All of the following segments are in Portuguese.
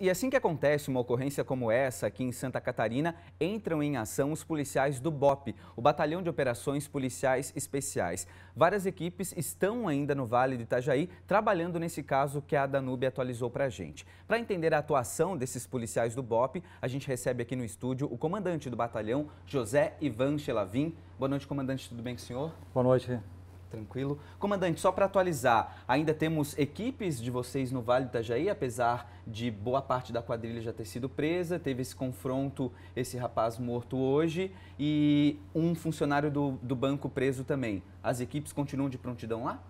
E assim que acontece uma ocorrência como essa aqui em Santa Catarina, entram em ação os policiais do BOP, o Batalhão de Operações Policiais Especiais. Várias equipes estão ainda no Vale de Itajaí, trabalhando nesse caso que a Danube atualizou para a gente. Para entender a atuação desses policiais do BOP, a gente recebe aqui no estúdio o comandante do batalhão, José Ivan Chelavin. Boa noite, comandante, tudo bem com o senhor? Boa noite. Tranquilo. Comandante, só para atualizar, ainda temos equipes de vocês no Vale do Itajaí, apesar de boa parte da quadrilha já ter sido presa, teve esse confronto, esse rapaz morto hoje e um funcionário do, do banco preso também. As equipes continuam de prontidão lá?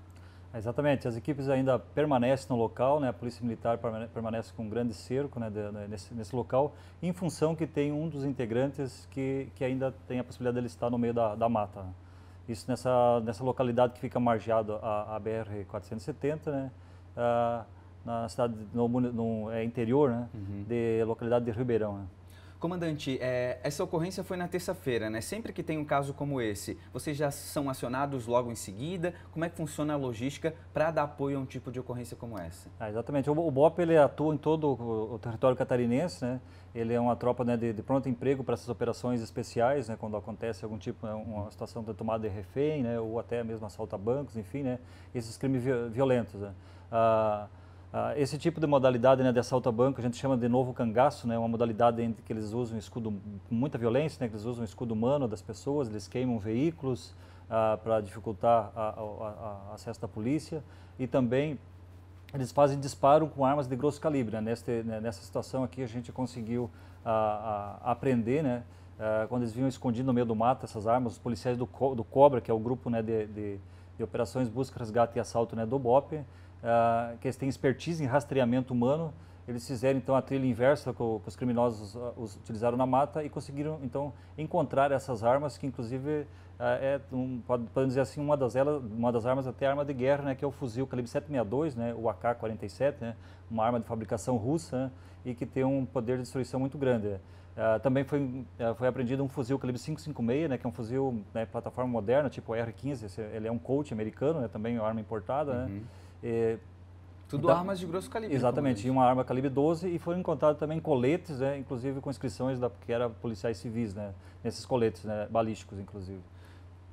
Exatamente, as equipes ainda permanecem no local, né? a Polícia Militar permanece com um grande cerco né? né? nesse, nesse, local, em função que tem um dos integrantes que, que ainda tem a possibilidade de ele estar no meio da, da mata. Né? Isso nessa, nessa localidade que fica margeado a, a BR-470, né? Ah, na cidade, no, no, é interior, né? Uhum. De localidade de Ribeirão, né? Comandante, é, essa ocorrência foi na terça-feira, né? Sempre que tem um caso como esse, vocês já são acionados logo em seguida? Como é que funciona a logística para dar apoio a um tipo de ocorrência como essa? Ah, exatamente. O, o BOP ele atua em todo o, o, território catarinense, né? Ele é uma tropa né, de, de, pronto emprego para essas operações especiais, né? Quando acontece algum tipo, né, uma situação de tomada de refém, né? Ou até mesmo assalto a bancos, enfim, né? Esses crimes violentos, né? Ah, ah, esse tipo de modalidade né, de assalto a banco, a gente chama de novo cangaço, né, uma modalidade em que eles usam escudo com muita violência, né, que eles usam escudo humano das pessoas, eles queimam veículos ah, para dificultar o acesso da polícia e também eles fazem disparo com armas de grosso calibre. Né, neste, né, nessa situação aqui a gente conseguiu aprender, né, ah, quando eles vinham escondidos no meio do mato essas armas, os policiais do, Co do Cobra, que é o grupo né, de, de, de operações busca, resgate e assalto né, do BOPE, ah, que eles têm expertise em rastreamento humano. Eles fizeram então a trilha inversa com os criminosos ah, utilizaram na mata e conseguiram então encontrar essas armas que inclusive ah, é um, podemos dizer assim uma das elas, uma das armas até arma de guerra, né, que é o fuzil calibre 762, né, o AK-47, né, uma arma de fabricação russa né, e que tem um poder de destruição muito grande. Uh, também foi, uh, foi apreendido um fuzil calibre 556, né, que é um fuzil né, plataforma moderna, tipo R-15, ele é um Colt americano, né, também é uma arma importada, né. uhum. né, e, é, Tudo então, armas de grosso calibre. Exatamente, e uma arma calibre 12 e foram encontrados também coletes, né, inclusive com inscrições da, que eram policiais civis, né, nesses coletes né, balísticos, inclusive.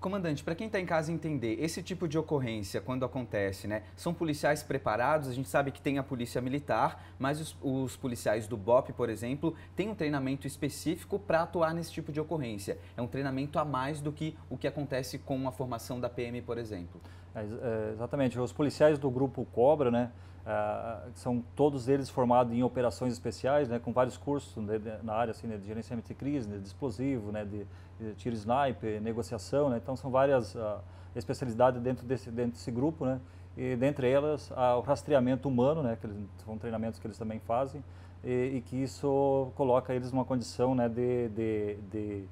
Comandante, para quem está em casa entender, esse tipo de ocorrência, quando acontece, né, são policiais preparados? A gente sabe que tem a polícia militar, mas os, os policiais do BOP, por exemplo, têm um treinamento específico para atuar nesse tipo de ocorrência. É um treinamento a mais do que o que acontece com a formação da PM, por exemplo. É, é, exatamente. Os policiais do grupo Cobra, né, ah, são todos eles formados em operações especiais, né, com vários cursos né, na área assim, né, de gerenciamento de crise, né, de explosivo, né, de eh, tiro sniper, negociação, né? então são várias uh, especialidades dentro desse, dentro desse grupo, né? e dentre elas uh, o rastreamento humano, né? que eles, são treinamentos que eles também fazem, e, e que isso coloca eles numa condição né? de, de, de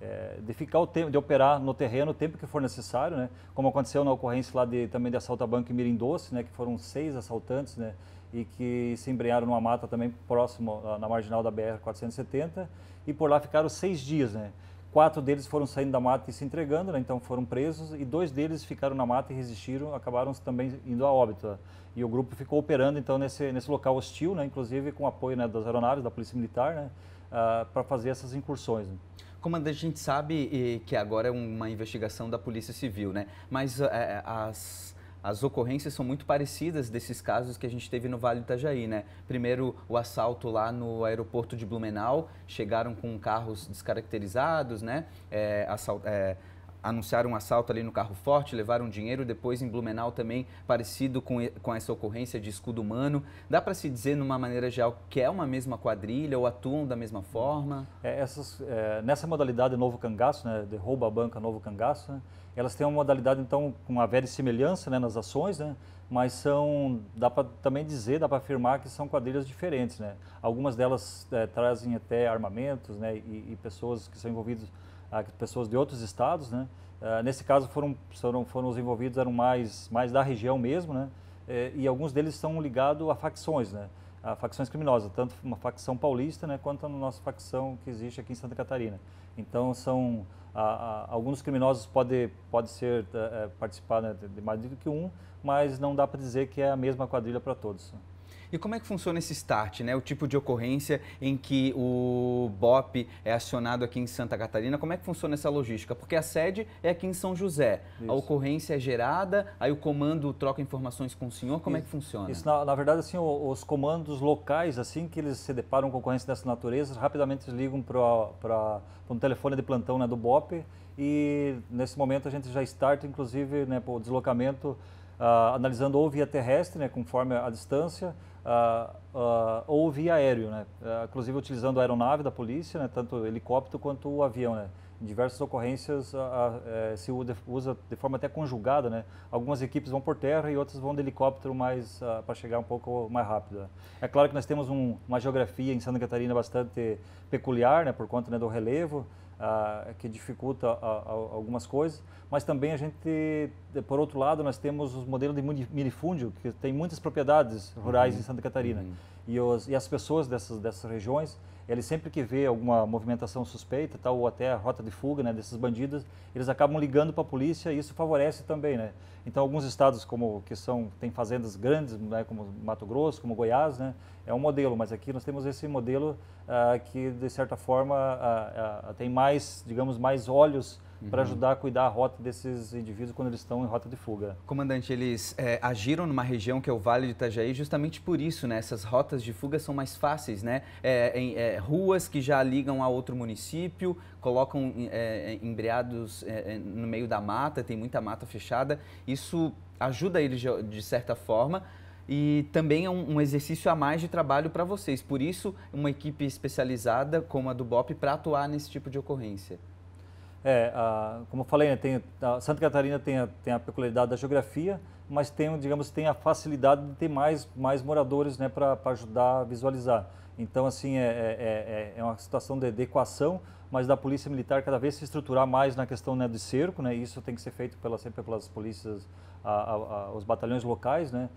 é, de ficar o tempo, de operar no terreno o tempo que for necessário, né? Como aconteceu na ocorrência lá de, também de assalto a banco em Mirim Doce, né? Que foram seis assaltantes, né? E que se embrenharam numa mata também próximo, ah, na marginal da BR-470, e por lá ficaram seis dias, né? Quatro deles foram saindo da mata e se entregando, né? então foram presos, e dois deles ficaram na mata e resistiram, acabaram também indo a óbito. E o grupo ficou operando então nesse, nesse local hostil, né? inclusive com apoio né, das aeronaves, da Polícia Militar, né? ah, para fazer essas incursões. Né? Comandante, a gente sabe que agora é uma investigação da Polícia Civil, né? mas é, as as ocorrências são muito parecidas desses casos que a gente teve no Vale do Itajaí, né? Primeiro, o assalto lá no aeroporto de Blumenau, chegaram com carros descaracterizados, né? É, é anunciaram um assalto ali no carro forte, levaram dinheiro, depois em Blumenau também, parecido com, com essa ocorrência de escudo humano. Dá para se dizer, numa maneira geral, que é uma mesma quadrilha ou atuam da mesma forma? É, essas, é, nessa modalidade novo cangaço, né, de rouba a banca novo cangaço, né, elas têm uma modalidade, então, com uma velha semelhança né, nas ações, né, mas são, dá para também dizer, dá para afirmar que são quadrilhas diferentes. Né? Algumas delas é, trazem até armamentos né, e, e pessoas que são envolvidas pessoas de outros estados, né? Uh, nesse caso foram, foram, foram os envolvidos eram mais, mais da região mesmo, né? E, eh, e alguns deles estão ligados a facções, né? A facções criminosas, tanto uma facção paulista, né, quanto a nossa facção que existe aqui em Santa Catarina. Então são a, a, alguns criminosos pode pode ser a, eh, eh, participar né, de mais do que um, mas não dá para dizer que é a mesma quadrilha para todos. E como é que funciona esse start, né? O tipo de ocorrência em que o BOP é acionado aqui em Santa Catarina, como é que funciona essa logística? Porque a sede é aqui em São José. Isso. A ocorrência é gerada, aí o comando troca informações com o senhor, como isso, é que funciona? Isso, na, na verdade, assim, os, comandos locais, assim que eles se deparam com ocorrência dessa natureza, rapidamente eles ligam para um telefone de plantão né, do BOP e nesse momento a gente já starta, inclusive, né, o deslocamento ah, analisando ou via terrestre, né, conforme a distância, ah, ah ou via aéreo, né, ah, inclusive utilizando a aeronave da polícia, né, tanto o helicóptero quanto o avião. Né. Em diversas ocorrências eh, se usa de forma até conjugada, né? Algumas equipes vão por terra e outras vão de helicóptero mais para chegar um pouco mais rápido. É claro que nós temos um, uma geografia em Santa Catarina bastante peculiar, né? Por conta né, do relevo, que dificulta algumas coisas, mas também a gente, por outro lado, nós temos os modelos de minifúndio, que tem muitas propriedades rurais uhum. em Santa Catarina. Uhum e, os, e as pessoas dessas, dessas regiões, eles sempre que vê alguma movimentação suspeita, tal, ou até rota de fuga né, desses bandidos, eles acabam ligando para a polícia e isso favorece também. Né? Então, alguns estados como que são tem fazendas grandes, né, como Mato Grosso, como Goiás, né, é um modelo, mas aqui nós temos esse modelo ah, que, de certa forma, ah, ah, tem mais, digamos, mais olhos uhum. para ajudar a cuidar a rota desses indivíduos quando eles estão em rota de fuga. Comandante, eles é, agiram numa região que é o Vale de Itajaí justamente por isso, né? Essas rotas de fuga são mais fáceis, né? É, em, é, ruas que já ligam a outro município, colocam é, é, embreados é, no meio da mata, tem muita mata fechada. Isso ajuda eles de, de certa forma e também é um, exercício a mais de trabalho para vocês. Por isso, uma equipe especializada como a do BOP para atuar nesse tipo de ocorrência. É, a, como eu falei, né, Santa Catarina tem a, tem a peculiaridade da geografia, mas tem, digamos, tem a facilidade de ter mais, mais moradores né, para ajudar a visualizar. Então, assim, é é, é, é, é uma situação de adequação, mas da polícia militar cada vez se estruturar mais na questão né, de cerco, né? Isso tem que ser feito pela, sempre pelas polícias, a, a, a, os batalhões locais, né?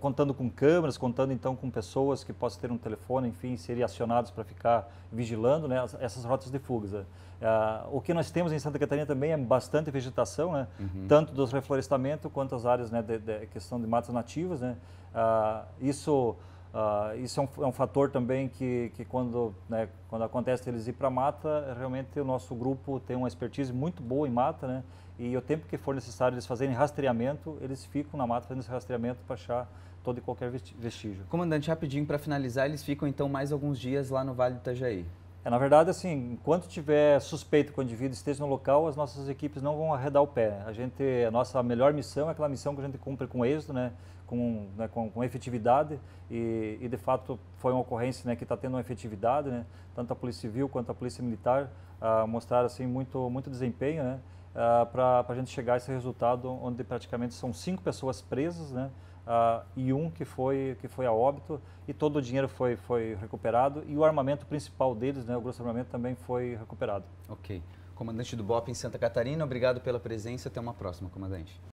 contando com câmeras, contando então com pessoas que possam ter um telefone, enfim, serem acionados para ficar vigilando né, essas rotas de fugas. Né? Uh, o que nós temos em Santa Catarina também é bastante vegetação, né? Uhum. tanto dos reflorestamento quanto as áreas né, de, de, questão de matas nativas. Né? Uh, isso Uh, isso é um, é um, fator também que, que quando, né, quando acontece eles ir para mata, realmente o nosso grupo tem uma expertise muito boa em mata, né? E o tempo que for necessário eles fazerem rastreamento, eles ficam na mata fazendo esse rastreamento para achar todo e qualquer vestígio. Comandante, rapidinho para finalizar, eles ficam então mais alguns dias lá no Vale do Itajaí. É, na verdade, assim, enquanto tiver suspeito que o indivíduo esteja no local, as nossas equipes não vão arredar o pé. A gente, a nossa melhor missão é aquela missão que a gente cumpre com êxito, né? Com, né, com, com efetividade e, e, de fato foi uma ocorrência né, que está tendo uma efetividade, né? Tanto a Polícia Civil quanto a Polícia Militar ah, mostraram assim muito muito desempenho, né? Ah, para a gente chegar a esse resultado onde praticamente são cinco pessoas presas, né? uh, e um que foi, que foi a óbito, e todo o dinheiro foi, foi recuperado, e o armamento principal deles, né, o grosso armamento, também foi recuperado. Ok. Comandante do BOP em Santa Catarina, obrigado pela presença. Até uma próxima, comandante.